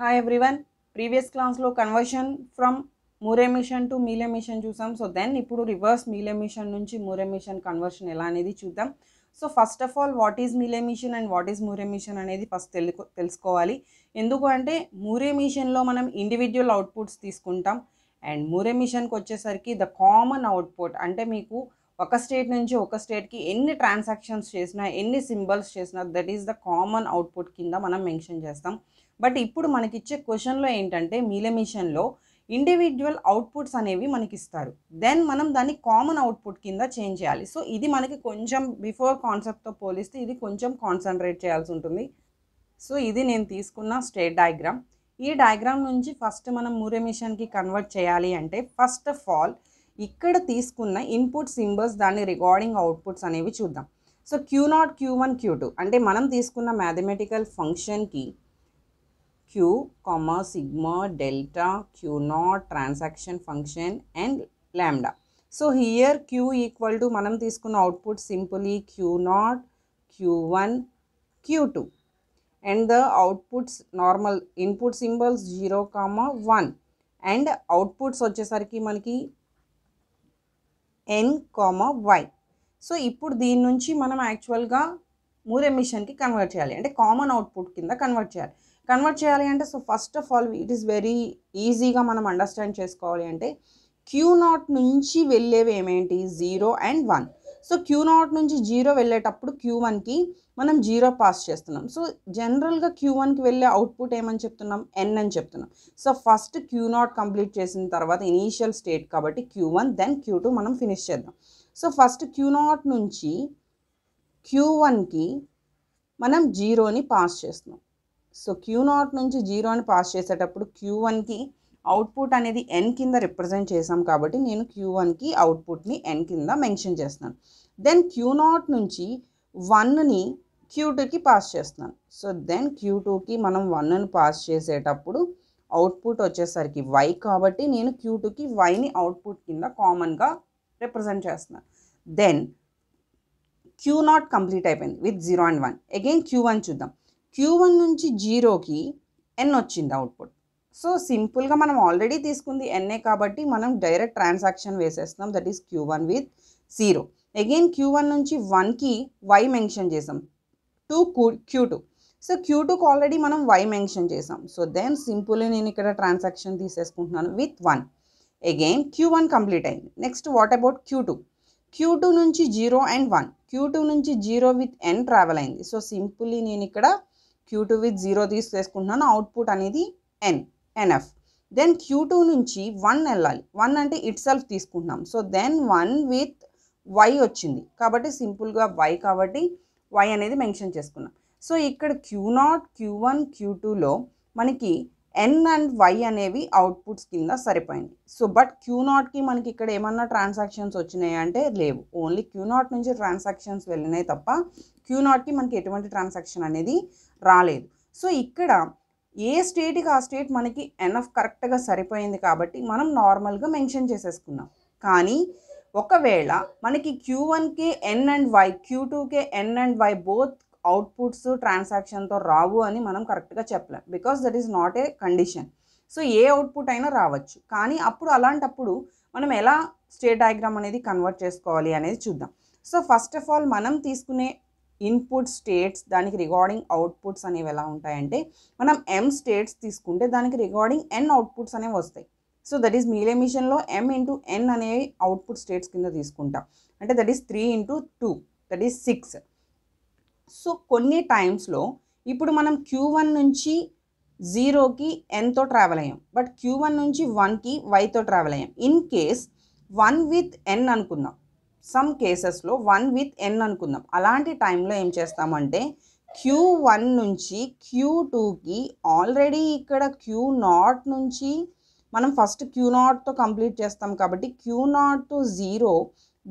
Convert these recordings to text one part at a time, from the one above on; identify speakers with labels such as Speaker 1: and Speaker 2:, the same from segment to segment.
Speaker 1: hi everyone previous క్లాస్లో conversion from Moore machine to Mealy machine చూసాం so then ఇప్పుడు reverse Mealy machine నుంచి Moore machine conversion ఎలా అనేది చూద్దాం so first of all what is Mealy machine and what is Moore machine అనేది first తెలుకో తెలుసుకోవాలి ఎందుకు అంటే మూరే మిషన్లో మనం ఇండివిజువల్ అవుట్పుట్స్ తీసుకుంటాం అండ్ మూరే మిషన్కి వచ్చేసరికి ద కామన్ అవుట్పుట్ అంటే మీకు ఒక స్టేట్ నుంచి ఒక స్టేట్కి ఎన్ని ట్రాన్సాక్షన్స్ చేసినా ఎన్ని సింబల్స్ చేసినా that is the common output కింద మనం మెన్షన్ చేస్తాం బట్ ఇప్పుడు మనకిచ్చే క్వశ్చన్లో ఏంటంటే మిలమిషన్లో ఇండివిజువల్ అవుట్పుట్స్ అనేవి మనకి ఇస్తారు దెన్ మనం దాన్ని కామన్ అవుట్పుట్ కింద చేంజ్ చేయాలి సో ఇది మనకి కొంచెం బిఫోర్ కాన్సెప్ట్తో పోలిస్తే ఇది కొంచెం కాన్సన్ట్రేట్ చేయాల్సి ఉంటుంది సో ఇది నేను తీసుకున్న స్టేట్ డయాగ్రామ్ ఈ డయాగ్రామ్ నుంచి ఫస్ట్ మనం మూరే మిషన్కి కన్వర్ట్ చేయాలి అంటే ఫస్ట్ ఆఫ్ ఆల్ ఇక్కడ తీసుకున్న ఇన్పుట్ సింబల్స్ దాని రికార్డింగ్ అవుట్పుట్స్ అనేవి చూద్దాం so Q naught Q one Q two అంటే మనం తీసుకున్న మ్యాథమెటికల్ ఫంక్షన్కి Q comma sigma delta Q naught transaction function and lambda so here Q equal to మనం తీసుకున్న output simply Q naught Q one Q two and the outputs normal input symbols zero comma one and outputs వచ్చేసరికి మనకి ఎన్ కామ why so ఇప్పుడు దీని నుంచి మనం యాక్చువల్గా మూర్ ఎమిషన్కి convert చేయాలి అంటే కామన్ అవుట్పుట్ కింద కన్వర్ట్ చేయాలి కన్వర్ట్ చేయాలి అంటే so first of all it is very ఈజీగా మనం అండర్స్టాండ్ చేసుకోవాలి అంటే క్యూ నాట్ నుంచి వెళ్ళేవి ఏమేంటి zero and one so Q naught నుంచి జీరో వెళ్ళేటప్పుడు క్యూ వన్కి మనం జీరో పాస్ చేస్తున్నాం సో జనరల్గా క్యూ వన్కి వెళ్ళే అవుట్పుట్ ఏమని చెప్తున్నాం ఎన్ అని చెప్తున్నాం so first Q naught complete చేసిన తర్వాత ఇనీషియల్ స్టేట్ కాబట్టి Q one then Q two మనం ఫినిష్ చేద్దాం సో ఫస్ట్ క్యూ నాట్ నుంచి క్యూ వన్కి మనం జీరోని పాస్ చేస్తున్నాం సో క్యూ నాట్ నుంచి జీరోని పాస్ చేసేటప్పుడు క్యూ వన్కి అవుట్పుట్ అనేది ఎన్ కింద రిప్రజెంట్ చేసాం కాబట్టి నేను క్యూ వన్కి అవుట్పుట్ని ఎన్ కింద మెన్షన్ చేస్తున్నాను దెన్ క్యూ నాట్ నుంచి వన్ని క్యూ టూకి పాస్ చేస్తున్నాను సో దెన్ క్యూ టూకి మనం వన్ను పాస్ చేసేటప్పుడు అవుట్పుట్ వచ్చేసరికి వై కాబట్టి నేను క్యూ టూకి వైని అవుట్పుట్ కింద కామన్గా రిప్రజెంట్ చేస్తున్నాను దెన్ క్యూ నాట్ కంప్లీట్ అయిపోయింది with zero and one again Q one చూద్దాం క్యూ వన్ నుంచి జీరోకి ఎన్ వచ్చింది అవుట్పుట్ సో సింపుల్గా మనం ఆల్రెడీ తీసుకుంది ఎన్ఏ కాబట్టి మనం డైరెక్ట్ ట్రాన్సాక్షన్ వేసేస్తున్నాం that is Q one with zero again Q one నుంచి వన్కి వై మెన్షన్ చేసాం two Q two so Q టూకి ఆల్రెడీ మనం వై మెన్షన్ చేసాం సో దెన్ సింపుల్ నేను ఇక్కడ ట్రాన్సాక్షన్ తీసేసుకుంటున్నాను with one again Q one complete అయింది next what about Q two Q two నుంచి zero and one Q two నుంచి జీరో విత్ ఎన్ ట్రావెల్ అయింది సో సింపుల్లీ నేను ఇక్కడ క్యూ టూ విత్ జీరో తీసేసుకుంటున్నాను అవుట్పుట్ అనేది N NF then Q two నుంచి one వెళ్ళాలి వన్ అంటే ఇట్ సెల్ఫ్ తీసుకుంటున్నాం so then one with Y వచ్చింది కాబట్టి సింపుల్గా వై కాబట్టి వై అనేది మెన్షన్ చేసుకున్నాం సో ఇక్కడ Q naught Q one Q టూలో మనకి ఎన్ అండ్ వై అనేవి అవుట్పుట్స్ కింద సరిపోయింది సో బట్ క్యూ నాట్కి మనకి ఇక్కడ ఏమన్నా ట్రాన్సాక్షన్స్ వచ్చినాయంటే అంటే లేవు ఓన్లీ క్యూ నాట్ నుంచి ట్రాన్సాక్షన్స్ వెళ్ళినాయి తప్ప క్యూ నాట్కి మనకి ఎటువంటి ట్రాన్సాక్షన్ అనేది రాలేదు సో ఇక్కడ ఏ స్టేట్కి ఆ స్టేట్ మనకి ఎనఫ్ కరెక్ట్గా సరిపోయింది కాబట్టి మనం నార్మల్గా మెన్షన్ చేసేసుకున్నాం కానీ ఒకవేళ మనకి Q K N and Y Q K N and Y both outputs ట్రాన్సాక్షన్తో రావు అని మనం కరెక్ట్గా చెప్పలేం because that is not a condition so a output అయినా రావచ్చు కానీ అప్పుడు అలాంటప్పుడు మనం ఎలా స్టేట్ డయాగ్రామ్ అనేది కన్వర్ట్ చేసుకోవాలి అనేది చూద్దాం సో ఫస్ట్ ఆఫ్ ఆల్ మనం తీసుకునే ఇన్పుట్ స్టేట్స్ దానికి రిగార్డింగ్ అవుట్పుట్స్ అనేవి ఎలా ఉంటాయంటే మనం ఎం స్టేట్స్ తీసుకుంటే దానికి రిగార్డింగ్ ఎన్ అవుట్పుట్స్ అనేవి వస్తాయి సో దట్ ఈస్ మీలే మిషన్లో ఎం ఇంటూ ఎన్ అనేవి అవుట్పుట్ స్టేట్స్ కింద తీసుకుంటాం అంటే that is three into two that is six so కొన్ని టైమ్స్లో ఇప్పుడు మనం క్యూ వన్ నుంచి జీరోకి ఎన్తో ట్రావెల్ అయ్యాం బట్ క్యూ వన్ నుంచి వన్కి వైతో ట్రావెల్ అయ్యాం in case one with N అనుకుందాం సమ్ కేసెస్లో వన్ విత్ ఎన్ అనుకుందాం అలాంటి టైంలో ఏం చేస్తామంటే క్యూ వన్ నుంచి క్యూ టూకి ఆల్రెడీ ఇక్కడ క్యూ నాట్ నుంచి మనం ఫస్ట్ క్యూ నాట్తో కంప్లీట్ చేస్తాం కాబట్టి Q naught to zero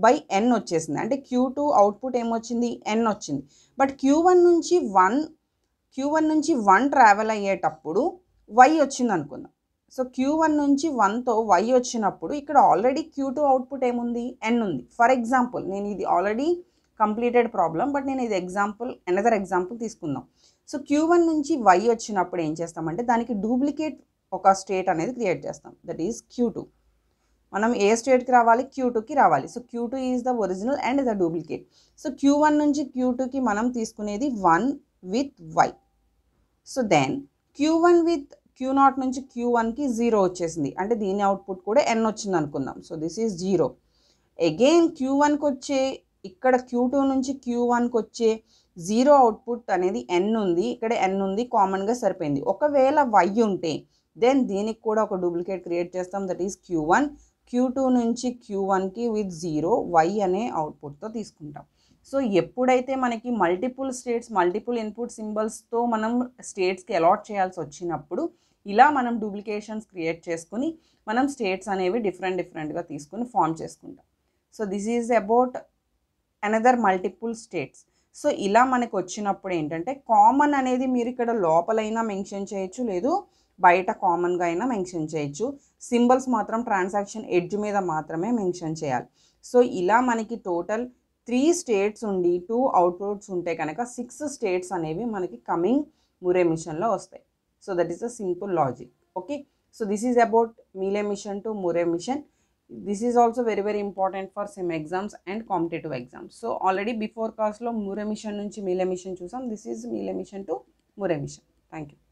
Speaker 1: by N వచ్చేసింది అంటే క్యూ టూ అవుట్పుట్ ఏమొచ్చింది ఎన్ వచ్చింది బట్ క్యూ వన్ నుంచి వన్ క్యూ వన్ నుంచి వన్ ట్రావెల్ అయ్యేటప్పుడు వై వచ్చింది అనుకుందాం సో క్యూ వన్ నుంచి వన్తో వై వచ్చినప్పుడు ఇక్కడ ఆల్రెడీ క్యూ టూ అవుట్పుట్ ఏముంది ఎన్ ఉంది ఫర్ ఎగ్జాంపుల్ నేను ఇది ఆల్రెడీ కంప్లీటెడ్ ప్రాబ్లం బట్ నేను ఇది ఎగ్జాంపుల్ ఎనదర్ ఎగ్జాంపుల్ తీసుకుందాం సో క్యూ వన్ నుంచి వై వచ్చినప్పుడు ఏం చేస్తామంటే దానికి డూప్లికేట్ ఒక స్టేట్ అనేది క్రియేట్ చేస్తాం దట్ ఈజ్ క్యూ టూ మనం ఏ స్టేట్కి రావాలి క్యూ టూకి రావాలి so Q two is the original and the duplicate so Q one నుంచి క్యూ టూకి మనం తీసుకునేది one with Y so then Q one with Q naught నుంచి క్యూ వన్కి జీరో వచ్చేసింది అంటే దీని అవుట్పుట్ కూడా ఎన్ వచ్చింది అనుకుందాం so this is zero again క్యూ వన్కి వచ్చే ఇక్కడ క్యూ టూ నుంచి క్యూ వన్కి వచ్చే జీరో అవుట్పుట్ అనేది ఎన్ ఉంది ఇక్కడ ఎన్ ఉంది కామన్గా సరిపోయింది ఒకవేళ వై ఉంటే దెన్ దీనికి కూడా ఒక డూప్లికేట్ క్రియేట్ చేస్తాం that is Q one Q two నుంచి క్యూ వన్కి విత్ జీరో వై అనే అవుట్పుట్తో తీసుకుంటాం సో ఎప్పుడైతే మనకి మల్టిపుల్ స్టేట్స్ మల్టిపుల్ ఇన్పుట్ సింబల్స్తో మనం స్టేట్స్కి అలాట్ చేయాల్సి వచ్చినప్పుడు ఇలా మనం డూప్లికేషన్స్ క్రియేట్ చేసుకుని మనం స్టేట్స్ అనేవి డిఫరెంట్ డిఫరెంట్గా తీసుకుని ఫామ్ చేసుకుంటాం so this is about another multiple states so ఇలా మనకు వచ్చినప్పుడు ఏంటంటే కామన్ అనేది మీరు ఇక్కడ లోపలైనా మెన్షన్ చేయొచ్చు లేదు బయట కామన్గా అయినా మెన్షన్ చేయొచ్చు సింబల్స్ మాత్రం ట్రాన్సాక్షన్ ఎడ్జ్ మీద మాత్రమే మెన్షన్ చేయాలి సో ఇలా మనకి టోటల్ త్రీ స్టేట్స్ ఉండి టూ అవుట్పుట్స్ ఉంటే కనుక సిక్స్ స్టేట్స్ అనేవి మనకి కమింగ్ మురే మిషన్లో వస్తాయి so that is a simple logic okay so this is about Mealy machine to Moore machine this is also very very important for sem exams and competitive exams so already before కాస్ట్లో Moore machine నుంచి Mealy machine చూసాం this is Mealy machine to Moore machine thank you